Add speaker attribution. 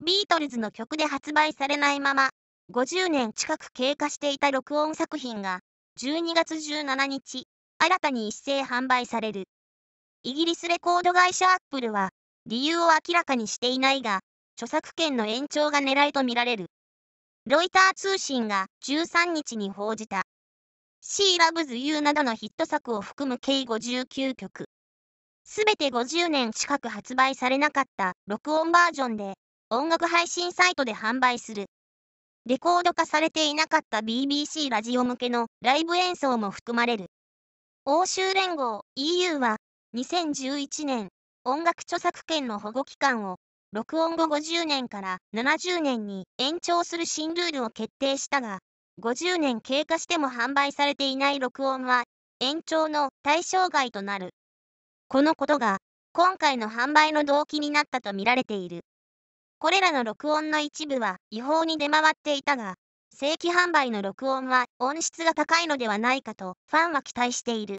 Speaker 1: ビートルズの曲で発売されないまま、50年近く経過していた録音作品が、12月17日、新たに一斉販売される。イギリスレコード会社アップルは、理由を明らかにしていないが、著作権の延長が狙いとみられる。ロイター通信が13日に報じた。シーラブズユーなどのヒット作を含む計59曲。すべて50年近く発売されなかった録音バージョンで音楽配信サイトで販売する。レコード化されていなかった BBC ラジオ向けのライブ演奏も含まれる。欧州連合 EU は2011年音楽著作権の保護期間を録音後50年から70年に延長する新ルールを決定したが、50年経過しても販売されていない録音は延長の対象外となる。このことが今回の販売の動機になったとみられている。これらの録音の一部は違法に出回っていたが、正規販売の録音は音質が高いのではないかとファンは期待している。